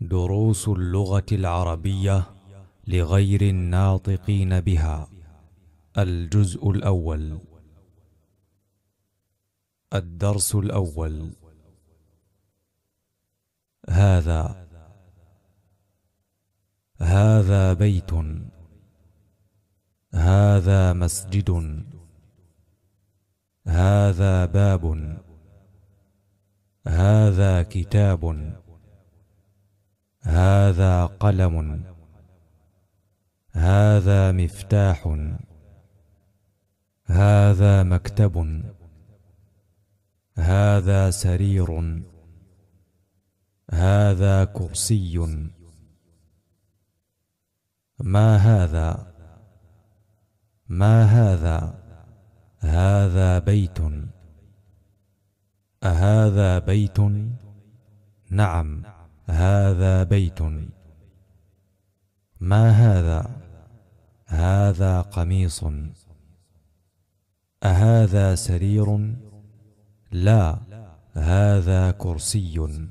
دروس اللغة العربية لغير الناطقين بها الجزء الأول الدرس الأول هذا هذا بيت هذا مسجد هذا باب هذا كتاب هذا قلم هذا مفتاح هذا مكتب هذا سرير هذا كرسي ما هذا ما هذا هذا بيت أهذا بيت نعم هذا بيت ما هذا هذا قميص أهذا سرير لا هذا كرسي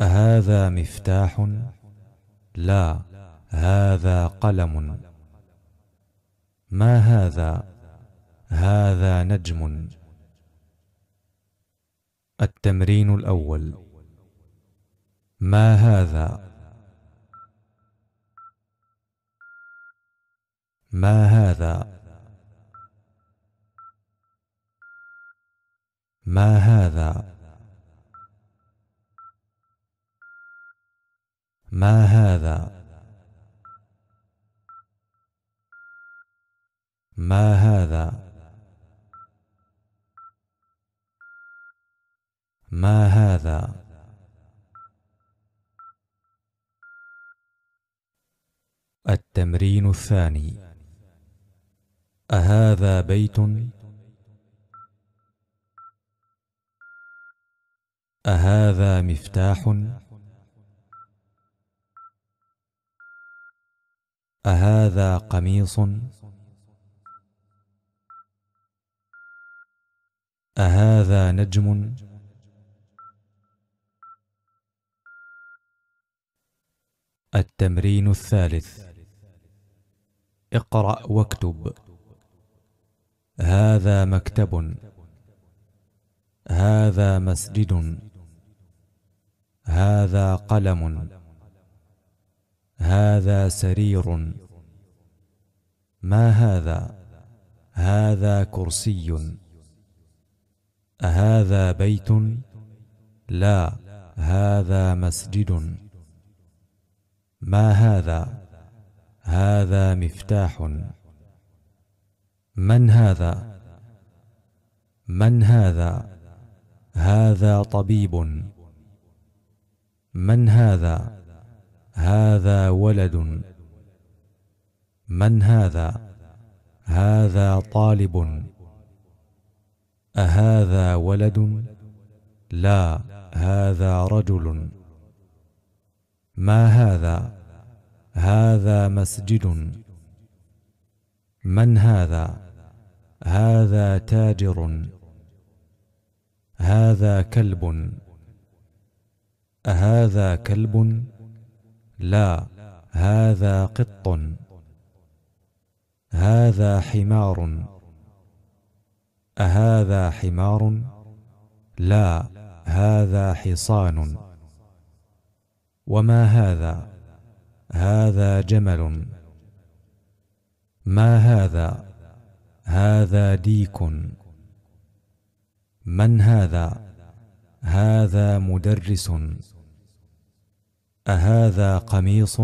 أهذا مفتاح لا هذا قلم ما هذا هذا نجم التمرين الأول ما هذا ما هذا ما هذا ما هذا ما هذا ما هذا التمرين الثاني أهذا بيت أهذا مفتاح أهذا قميص أهذا نجم التمرين الثالث اقرأ واكتب هذا مكتب هذا مسجد هذا قلم هذا سرير ما هذا هذا كرسي اهذا بيت لا هذا مسجد ما هذا هذا مفتاح من هذا من هذا هذا طبيب من هذا هذا ولد من هذا هذا طالب أهذا ولد لا هذا رجل ما هذا هذا مسجد من هذا هذا تاجر هذا كلب أهذا كلب لا هذا قط هذا حمار أهذا حمار لا هذا حصان وما هذا هذا جمل ما هذا هذا ديك من هذا هذا مدرس اهذا قميص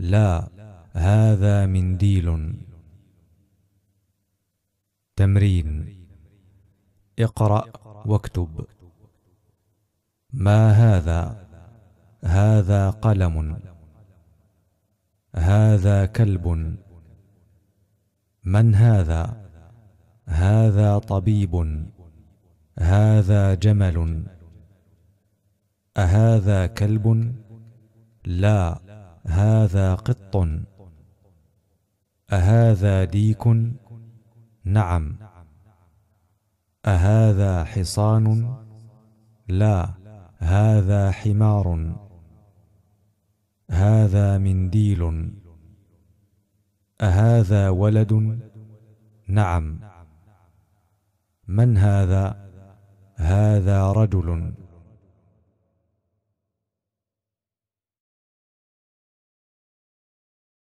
لا هذا منديل تمرين اقرا واكتب ما هذا هذا قلم هذا كلب من هذا هذا طبيب هذا جمل اهذا كلب لا هذا قط اهذا ديك نعم اهذا حصان لا هذا حمار هذا منديل اهذا ولد نعم من هذا هذا رجل